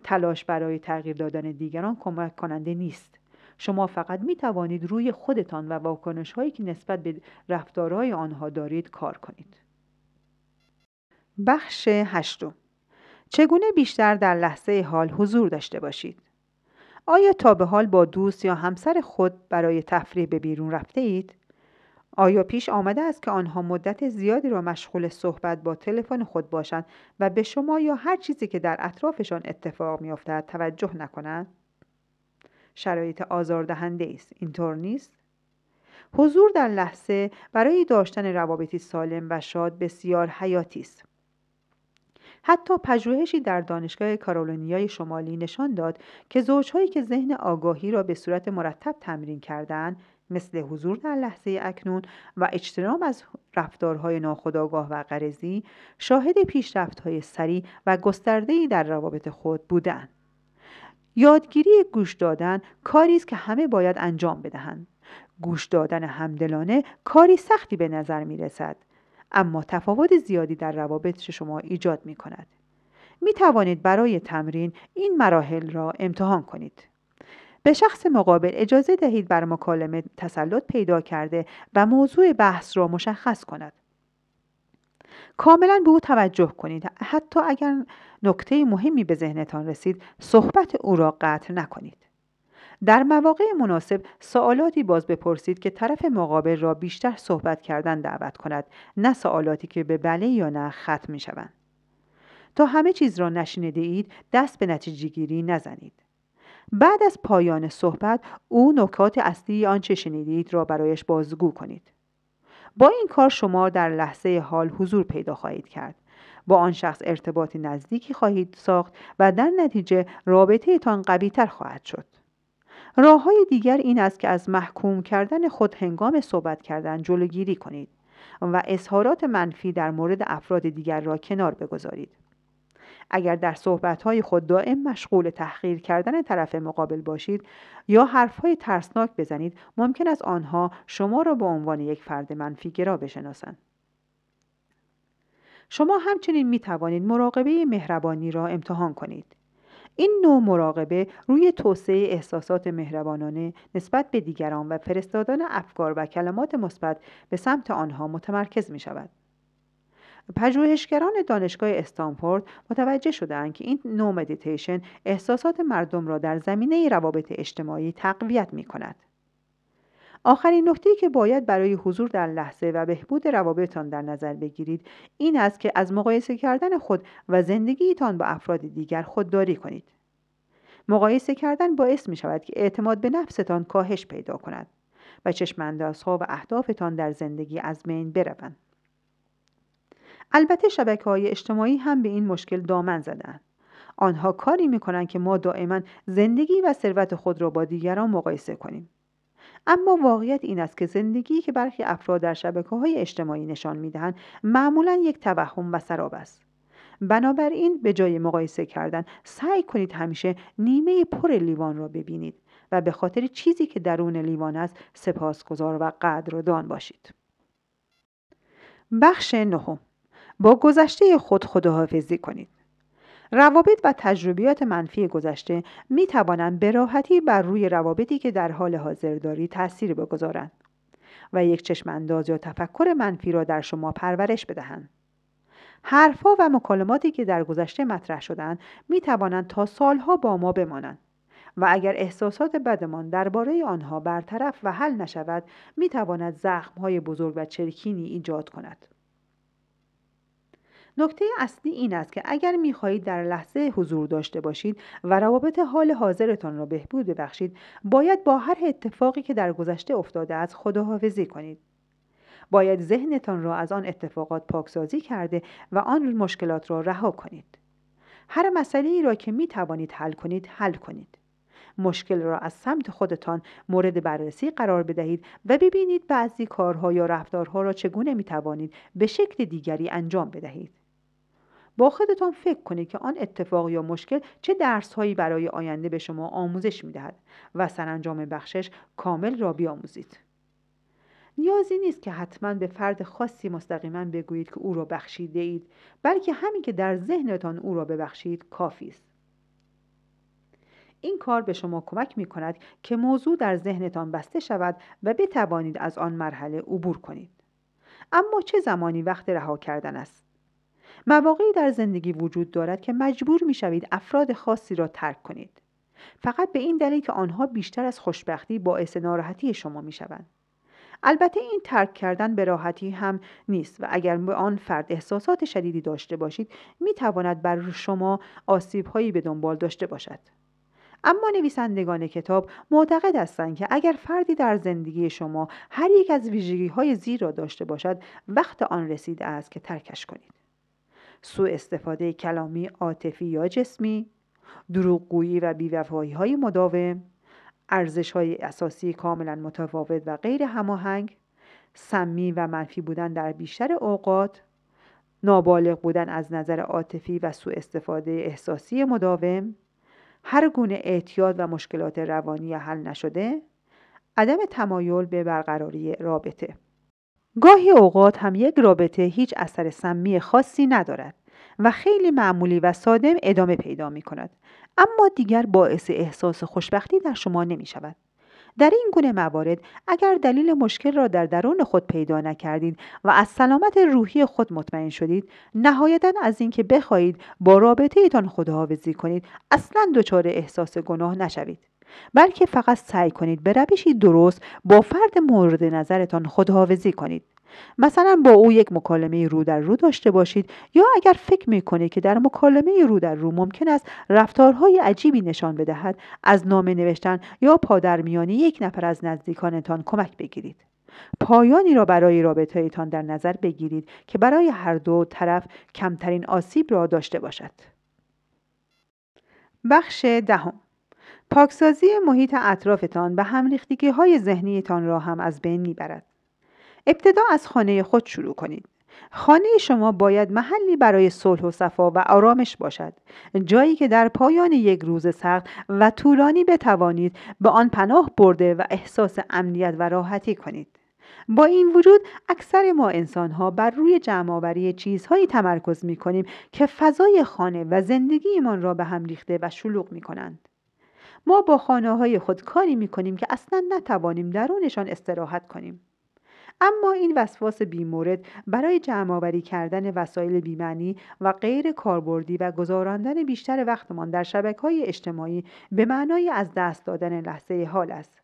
Speaker 1: تلاش برای تغییر دادن دیگران کمک کننده نیست شما فقط می توانید روی خودتان و واکنش هایی که نسبت به رفتارهای آنها دارید کار کنید بخش هشتم چگونه بیشتر در لحظه حال حضور داشته باشید آیا تا به حال با دوست یا همسر خود برای تفریح به بیرون رفته اید؟ آیا پیش آمده است که آنها مدت زیادی را مشغول صحبت با تلفن خود باشند و به شما یا هر چیزی که در اطرافشان اتفاق میافتد توجه نکنند؟ شرایط آزاردهنده است اینطور نیست حضور در لحظه برای داشتن روابطی سالم و شاد بسیار حیاتی است حتی پژوهشی در دانشگاه کارولینیای شمالی نشان داد که زوجهایی که ذهن آگاهی را به صورت مرتب تمرین کردند مثل حضور در لحظه اکنون و اجتناب از رفتارهای ناخودآگاه و غرضی شاهد پیشرفتهای سریع و گستردهای در روابط خود بودند یادگیری گوش دادن کاری است که همه باید انجام بدهند گوش دادن همدلانه کاری سختی به نظر می رسد اما تفاوت زیادی در روابط شما ایجاد می کند. می توانید برای تمرین این مراحل را امتحان کنید. به شخص مقابل اجازه دهید بر مکالمه تسلط پیدا کرده و موضوع بحث را مشخص کند. کاملا به او توجه کنید حتی اگر نکته مهمی به ذهنتان رسید صحبت او را قطع نکنید در مواقع مناسب سوالاتی باز بپرسید که طرف مقابل را بیشتر صحبت کردن دعوت کند نه سوالاتی که به بله یا نه ختم می شوند. تا همه چیز را نشینه اید دست به نتیجه گیری نزنید. بعد از پایان صحبت او نکات اصلی آنچه شنیدید را برایش بازگو کنید. با این کار شما در لحظه حال حضور پیدا خواهید کرد. با آن شخص ارتباط نزدیکی خواهید ساخت و در نتیجه رابطه تان قوی تر خواهد شد. راه های دیگر این است که از محکوم کردن خود هنگام صحبت کردن جلوگیری کنید و اظهارات منفی در مورد افراد دیگر را کنار بگذارید. اگر در های خود دائم مشغول تحقیر کردن طرف مقابل باشید یا های ترسناک بزنید ممکن است آنها شما را به عنوان یک فرد منفیگرا بشناسند شما همچنین می توانید مراقبه مهربانی را امتحان کنید این نوع مراقبه روی توسعه احساسات مهربانانه نسبت به دیگران و فرستادن افکار و کلمات مثبت به سمت آنها متمرکز می شود. پژوهشگران دانشگاه استانفورد متوجه شدند که این نوع مدیتیشن احساسات مردم را در زمینه روابط اجتماعی تقویت می کند. آخرین نکته‌ای که باید برای حضور در لحظه و بهبود روابطتان در نظر بگیرید این است که از مقایسه کردن خود و زندگیتان با افراد دیگر خودداری کنید مقایسه کردن باعث می شود که اعتماد به نفستان کاهش پیدا کند و چشماندازها و اهدافتان در زندگی از بین بروند البته شبکه های اجتماعی هم به این مشکل دامن زدن. آنها کاری می کنند که ما دائما زندگی و ثروت خود را با دیگران مقایسه کنیم اما واقعیت این است که زندگی که برخی افراد در شبکه های اجتماعی نشان میدهند معمولا یک توهم و سراب است بنابراین به جای مقایسه کردن سعی کنید همیشه نیمه پر لیوان را ببینید و به خاطر چیزی که درون لیوان است سپاسگزار و قدردان باشید بخش نهم با گذشته خود خداحافظی کنید روابط و تجربیات منفی گذشته می توانند به راحتی بر روی روابطی که در حال حاضر داری تاثیر بگذارند و یک چشم انداز یا تفکر منفی را در شما پرورش بدهند. حرفها و مکالماتی که در گذشته مطرح شدند می توانند تا سالها با ما بمانند و اگر احساسات بدمان درباره آنها برطرف و حل نشود می تواند های بزرگ و چرکینی ایجاد کند. نکته اصلی این است که اگر میخواهید در لحظه حضور داشته باشید و روابط حال حاضرتان را بهبود ببخشید باید با هر اتفاقی که در گذشته افتاده است خداحافظی کنید باید ذهنتان را از آن اتفاقات پاکسازی کرده و آن مشکلات را رها کنید هر مسئله ای را که می توانید حل کنید حل کنید مشکل را از سمت خودتان مورد بررسی قرار بدهید و ببینید بعضی کارها یا رفتارها را چگونه می توانید به شکل دیگری انجام بدهید با خودتان فکر کنید که آن اتفاق یا مشکل چه درسهایی برای آینده به شما آموزش میدهد و سرانجام بخشش کامل را بیاموزید نیازی نیست که حتما به فرد خاصی مستقیما بگویید که او را بخشیده اید بلکه همین که در ذهنتان او را ببخشید کافی است این کار به شما کمک می کند که موضوع در ذهنتان بسته شود و بتوانید از آن مرحله عبور کنید اما چه زمانی وقت رها کردن است مواقعی در زندگی وجود دارد که مجبور می شوید افراد خاصی را ترک کنید. فقط به این دلیل که آنها بیشتر از خوشبختی باعث ناراحتی شما می شوند. البته این ترک کردن به راحتی هم نیست و اگر به آن فرد احساسات شدیدی داشته باشید می تواند بر شما آسیب هایی به دنبال داشته باشد. اما نویسندگان کتاب معتقد هستند که اگر فردی در زندگی شما هر یک از ویژگی های زیر را داشته باشد وقت آن رسیده است که ترکش کنید. سوء استفاده کلامی عاطفی یا جسمی دروغگویی و بیوفایی های مداوم ارزش های اساسی کاملا متفاوت و غیر هماهنگ سمی و منفی بودن در بیشتر اوقات نابالغ بودن از نظر عاطفی و سوء استفاده احساسی مداوم هر گونه اعتیاد و مشکلات روانی حل نشده عدم تمایل به برقراری رابطه گاهی اوقات هم یک رابطه هیچ اثر سمی خاصی ندارد و خیلی معمولی و ساده ادامه پیدا می کند اما دیگر باعث احساس خوشبختی در شما نمی شود. در این گونه موارد اگر دلیل مشکل را در درون خود پیدا نکردید و از سلامت روحی خود مطمئن شدید نهایتا از اینکه بخواهید با رابطه ایتان خداحافظی کنید اصلا دچار احساس گناه نشوید بلکه فقط سعی کنید به روشی درست با فرد مورد نظرتان خداحافظی کنید مثلا با او یک مکالمه رو در رو داشته باشید یا اگر فکر می کنید که در مکالمه رو در رو ممکن است رفتارهای عجیبی نشان بدهد از نامه نوشتن یا پادرمیانی یک نفر از نزدیکانتان کمک بگیرید پایانی را برای رابطهایتان در نظر بگیرید که برای هر دو طرف کمترین آسیب را داشته باشد بخش دهم پاکسازی محیط اطرافتان و ریختگی های ذهنیتان را هم از بین میبرد. ابتدا از خانه خود شروع کنید. خانه شما باید محلی برای صلح و صفا و آرامش باشد جایی که در پایان یک روز سخت و طولانی بتوانید به آن پناه برده و احساس امنیت و راحتی کنید با این وجود اکثر ما ها بر روی جمعآوری چیزهایی تمرکز می کنیم که فضای خانه و زندگیمان را به هم ریخته و شلوغ می کنند. ما با خانه های خود کاری می کنیم که اصلا نتوانیم درونشان استراحت کنیم اما این وسواس بیمورد برای آوری کردن وسایل بیمنی و غیر کاربردی و گذاراندن بیشتر وقتمان در شبکه های اجتماعی به معنای از دست دادن لحظه حال است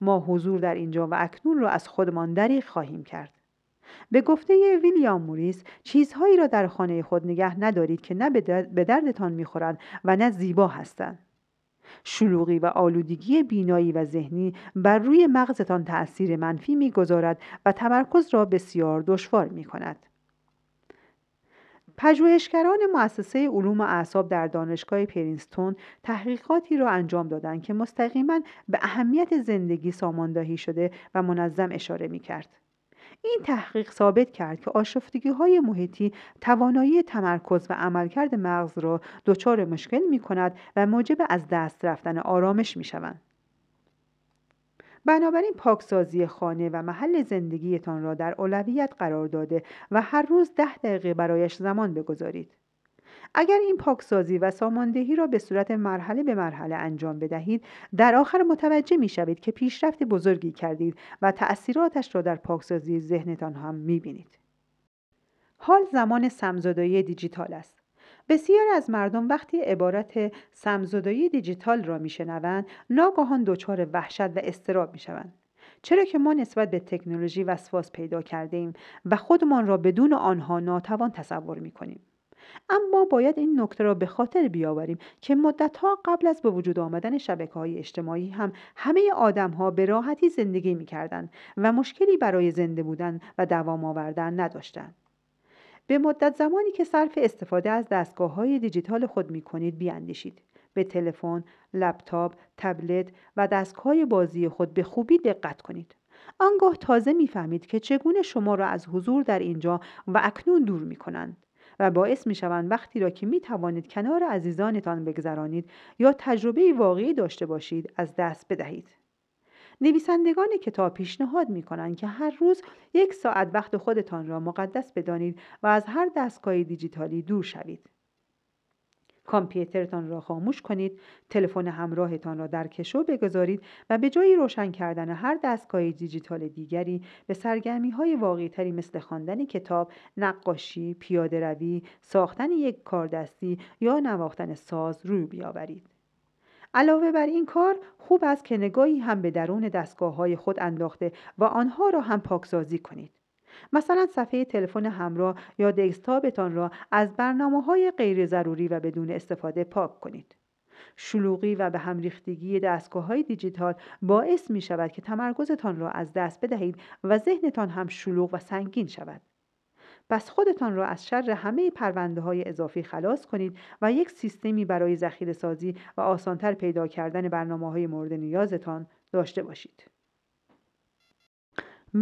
Speaker 1: ما حضور در اینجا و اکنون را از خودمان دریغ خواهیم کرد به گفته ویلیام موریس چیزهایی را در خانه خود نگه ندارید که نه به دردتان میخورند و نه زیبا هستند شلوغی و آلودگی بینایی و ذهنی بر روی مغزتان تأثیر منفی میگذارد و تمرکز را بسیار دشوار می کند. پژوهشگران مؤسسه علوم اعصاب در دانشگاه پرینستون تحقیقاتی را انجام دادند که مستقیما به اهمیت زندگی ساماندهی شده و منظم اشاره می کرد. این تحقیق ثابت کرد که آشفتگی های محیطی توانایی تمرکز و عملکرد مغز را دچار مشکل می کند و موجب از دست رفتن آرامش می شوند. بنابراین پاکسازی خانه و محل زندگیتان را در اولویت قرار داده و هر روز ده دقیقه برایش زمان بگذارید. اگر این پاکسازی و ساماندهی را به صورت مرحله به مرحله انجام بدهید در آخر متوجه می شوید که پیشرفت بزرگی کردید و تأثیراتش را در پاکسازی ذهنتان هم می بینید. حال زمان سمزدایی دیجیتال است. بسیار از مردم وقتی عبارت سمزدایی دیجیتال را میشنوند ناگاهان دچار وحشت و استراب شوند. چرا که ما نسبت به تکنولوژی وسواس پیدا کرده ایم و خودمان را بدون آنها ناتوان تصور می کنیم. اما باید این نکته را به خاطر بیاوریم که مدتها قبل از به وجود آمدن شبکه های اجتماعی هم همه آدم ها به راحتی زندگی می و مشکلی برای زنده بودن و دوام آوردن نداشتند. به مدت زمانی که صرف استفاده از دستگاه های دیجیتال خود می کنید بیاندیشید. به تلفن، لپتاپ، تبلت و دستگاه بازی خود به خوبی دقت کنید. آنگاه تازه میفهمید که چگونه شما را از حضور در اینجا و اکنون دور می کنند. و باعث می شوند وقتی را که می توانید کنار عزیزانتان بگذرانید یا تجربه واقعی داشته باشید از دست بدهید. نویسندگان کتاب پیشنهاد می کنند که هر روز یک ساعت وقت خودتان را مقدس بدانید و از هر دستگاه دیجیتالی دور شوید. کامپیوترتان را خاموش کنید تلفن همراهتان را در کشو بگذارید و به جای روشن کردن هر دستگاه دیجیتال دیگری به سرگرمی های واقعی تری مثل خواندن کتاب نقاشی پیاده روی ساختن یک کاردستی یا نواختن ساز روی بیاورید علاوه بر این کار خوب است که نگاهی هم به درون دستگاه های خود انداخته و آنها را هم پاکسازی کنید مثلا صفحه تلفن همراه یا دسکتاپتان را از برنامه های غیر ضروری و بدون استفاده پاک کنید. شلوغی و به هم ریختگی دستگاه های دیجیتال باعث می شود که تمرکزتان را از دست بدهید و ذهنتان هم شلوغ و سنگین شود. پس خودتان را از شر همه پرونده های اضافی خلاص کنید و یک سیستمی برای ذخیره سازی و آسانتر پیدا کردن برنامه های مورد نیازتان داشته باشید.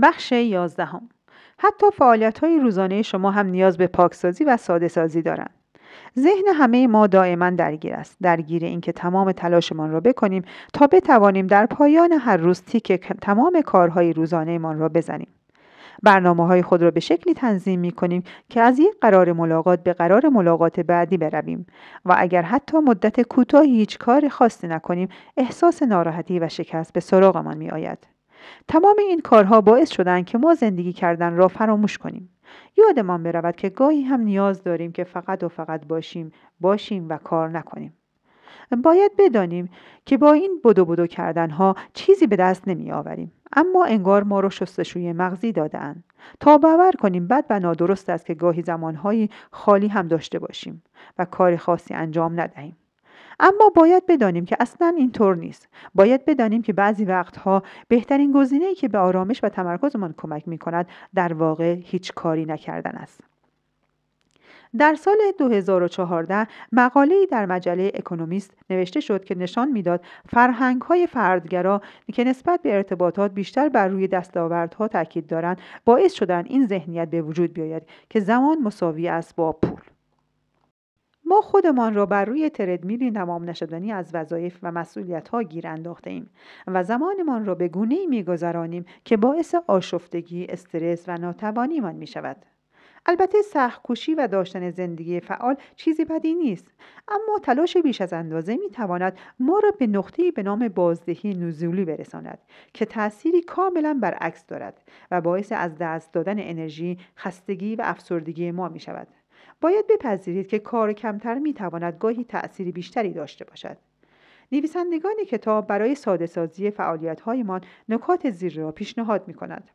Speaker 1: بخش یازدهم حتی فعالیت های روزانه شما هم نیاز به پاکسازی و ساده سازی دارند. ذهن همه ما دائما درگیر است درگیر اینکه تمام تلاشمان را بکنیم تا بتوانیم در پایان هر روز تیک تمام کارهای روزانهمان را بزنیم برنامه های خود را به شکلی تنظیم می کنیم که از یک قرار ملاقات به قرار ملاقات بعدی برویم و اگر حتی مدت کوتاهی هیچ کار خاصی نکنیم احساس ناراحتی و شکست به سراغمان می آید. تمام این کارها باعث شدند که ما زندگی کردن را فراموش کنیم یادمان برود که گاهی هم نیاز داریم که فقط و فقط باشیم باشیم و کار نکنیم باید بدانیم که با این بدو بدو کردن ها چیزی به دست نمی آوریم اما انگار ما رو شستشوی مغزی دادن تا باور کنیم بد و نادرست است که گاهی زمانهایی خالی هم داشته باشیم و کار خاصی انجام ندهیم اما باید بدانیم که اصلا اینطور نیست باید بدانیم که بعضی وقتها بهترین گزینه‌ای که به آرامش و تمرکزمان کمک می کند در واقع هیچ کاری نکردن است در سال 2014 مقاله‌ای در مجله اکونومیست نوشته شد که نشان میداد فرهنگ‌های فردگرا که نسبت به ارتباطات بیشتر بر روی دستاوردها تاکید دارند باعث شدن این ذهنیت به وجود بیاید که زمان مساوی است با پول خودمان را بر روی تردمیلی تمام نشدنی از وظایف و مسئولیت ها گیر انداخته ایم و زمانمان را به گونه ای میگذرانیم که باعث آشفتگی، استرس و ناتوانیمان می شود. البته سخت کوشی و داشتن زندگی فعال چیزی بدی نیست اما تلاش بیش از اندازه می ما را به نقطه‌ای به نام بازدهی نزولی برساند که تأثیری کاملا برعکس دارد و باعث از دست دادن انرژی، خستگی و افسردگی ما می شود. باید بپذیرید که کار کمتر میتواند گاهی تأثیر بیشتری داشته باشد نویسندگان کتاب برای ساده سازی فعالیت هایمان نکات زیر را پیشنهاد می کند.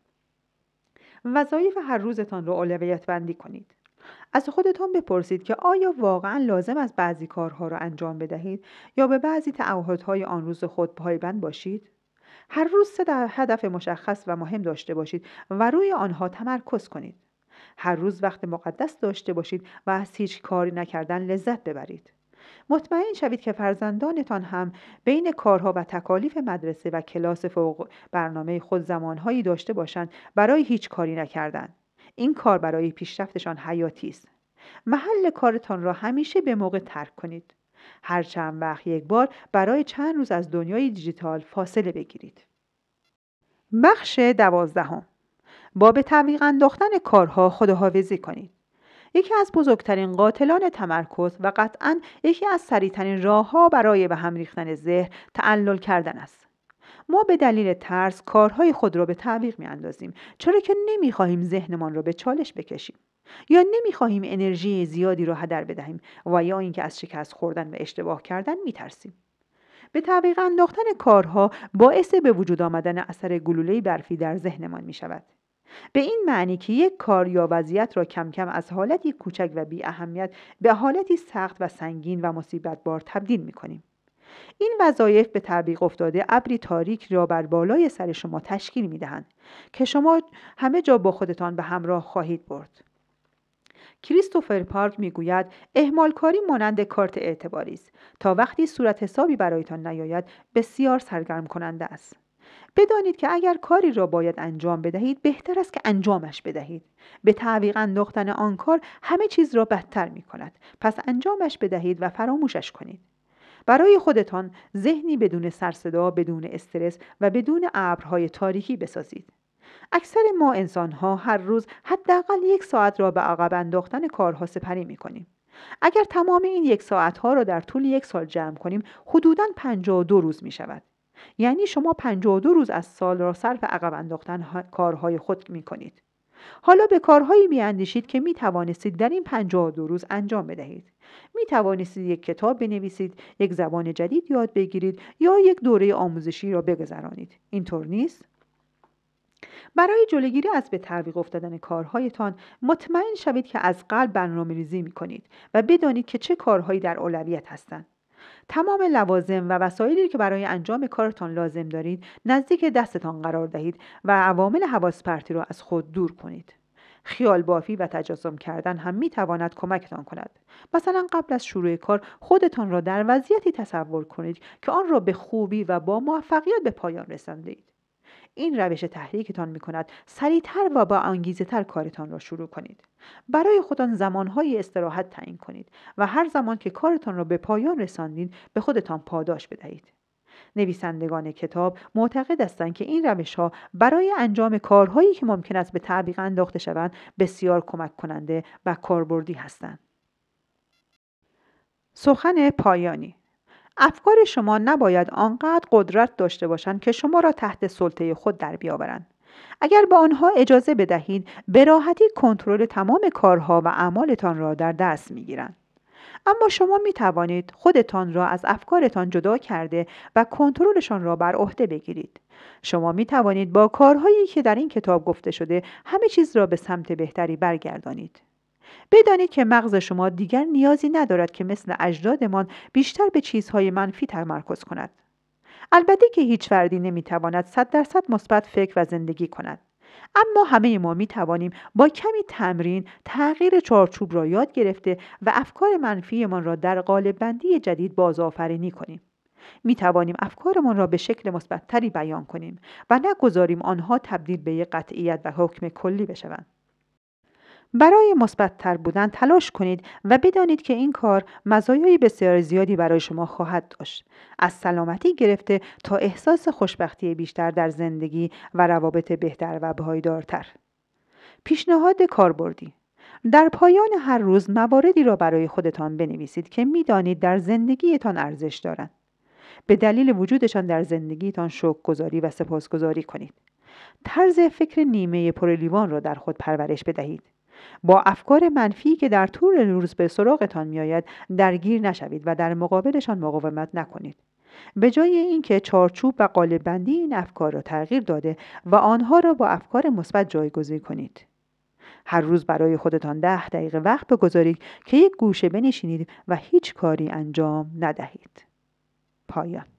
Speaker 1: وظایف هر روزتان را اولویت بندی کنید. از خودتان بپرسید که آیا واقعا لازم از بعضی کارها را انجام بدهید یا به بعضی تعهدهای آن روز خود پایبند باشید؟ هر روز سه هدف مشخص و مهم داشته باشید و روی آنها تمرکز کنید. هر روز وقت مقدس داشته باشید و از هیچ کاری نکردن لذت ببرید مطمئن شوید که فرزندانتان هم بین کارها و تکالیف مدرسه و کلاس فوق برنامه خود زمانهایی داشته باشند برای هیچ کاری نکردن این کار برای پیشرفتشان حیاتی است محل کارتان را همیشه به موقع ترک کنید هر چند وقت یک بار برای چند روز از دنیای دیجیتال فاصله بگیرید بخش دوازدهم با به تعویق انداختن کارها خداحافظی کنید یکی از بزرگترین قاتلان تمرکز و قطعا یکی از سریعترین راهها برای به هم ریختن ذهن تعلل کردن است ما به دلیل ترس کارهای خود را به تعویق اندازیم چرا که خواهیم ذهنمان را به چالش بکشیم یا نمی خواهیم انرژی زیادی را هدر بدهیم و یا اینکه از شکست خوردن و اشتباه کردن میترسیم به تعویق انداختن کارها باعث به وجود آمدن اثر گلوله برفی در ذهنمان می شود. به این معنی که یک کار یا وضعیت را کم کم از حالتی کوچک و بی اهمیت به حالتی سخت و سنگین و مصیبت بار تبدیل می کنیم. این وظایف به تعبیق افتاده ابری تاریک را بر بالای سر شما تشکیل می دهند که شما همه جا با خودتان به همراه خواهید برد. کریستوفر پارک میگوید اهمالکاری مانند کارت اعتباری است تا وقتی صورت حسابی برایتان نیاید بسیار سرگرم کننده است بدانید که اگر کاری را باید انجام بدهید بهتر است که انجامش بدهید به تعویق انداختن آن کار همه چیز را بدتر می کند پس انجامش بدهید و فراموشش کنید برای خودتان ذهنی بدون سرصدا بدون استرس و بدون ابرهای تاریکی بسازید اکثر ما انسانها هر روز حداقل یک ساعت را به عقب انداختن کارها سپری می کنیم. اگر تمام این یک ها را در طول یک سال جمع کنیم حدوداً 52 روز می شود. یعنی شما 52 روز از سال را صرف عقب انداختن کارهای خود می کنید. حالا به کارهایی می اندیشید که می توانستید در این 52 روز انجام بدهید. می توانستید یک کتاب بنویسید، یک زبان جدید یاد بگیرید یا یک دوره آموزشی را بگذرانید. اینطور نیست؟ برای جلوگیری از به تعویق افتادن کارهایتان مطمئن شوید که از قلب برنامه ریزی می کنید و بدانید که چه کارهایی در اولویت هستند. تمام لوازم و وسایلی که برای انجام کارتان لازم دارید نزدیک دستتان قرار دهید و عوامل حواس پرتی را از خود دور کنید خیال بافی و تجسم کردن هم می تواند کمکتان کند مثلا قبل از شروع کار خودتان را در وضعیتی تصور کنید که آن را به خوبی و با موفقیت به پایان رسانده این روش تحریکتان می کند سریعتر و با انگیزه تر کارتان را شروع کنید برای خودتان زمانهای استراحت تعیین کنید و هر زمان که کارتان را به پایان رساندید به خودتان پاداش بدهید نویسندگان کتاب معتقد هستند که این روش ها برای انجام کارهایی که ممکن است به تعویق انداخته شوند بسیار کمک کننده و کاربردی هستند. سخن پایانی افکار شما نباید آنقدر قدرت داشته باشند که شما را تحت سلطه خود در بیاورند اگر به آنها اجازه بدهید به راحتی کنترل تمام کارها و اعمالتان را در دست میگیرند اما شما می توانید خودتان را از افکارتان جدا کرده و کنترلشان را بر عهده بگیرید. شما می توانید با کارهایی که در این کتاب گفته شده همه چیز را به سمت بهتری برگردانید. بدانید که مغز شما دیگر نیازی ندارد که مثل اجدادمان بیشتر به چیزهای منفی تمرکز کند البته که هیچ فردی نمیتواند صد درصد مثبت فکر و زندگی کند اما همه ما می توانیم با کمی تمرین تغییر چارچوب را یاد گرفته و افکار منفیمان را در قالب بندی جدید بازآفرینی کنیم. می توانیم افکارمان را به شکل مثبتتری بیان کنیم و نگذاریم آنها تبدیل به یک قطعیت و حکم کلی بشوند. برای مثبتتر بودن تلاش کنید و بدانید که این کار مزایای بسیار زیادی برای شما خواهد داشت از سلامتی گرفته تا احساس خوشبختی بیشتر در زندگی و روابط بهتر و پایدارتر پیشنهاد کاربردی در پایان هر روز مواردی را برای خودتان بنویسید که میدانید در زندگیتان ارزش دارند به دلیل وجودشان در زندگیتان شوق گذاری و سپاسگزاری کنید طرز فکر نیمه پرلیوان را در خود پرورش بدهید با افکار منفی که در طول روز به سراغتان میآید درگیر نشوید و در مقابلشان مقاومت نکنید به جای اینکه چارچوب و بندی این افکار را تغییر داده و آنها را با افکار مثبت جایگزین کنید هر روز برای خودتان ده دقیقه وقت بگذارید که یک گوشه بنشینید و هیچ کاری انجام ندهید پایان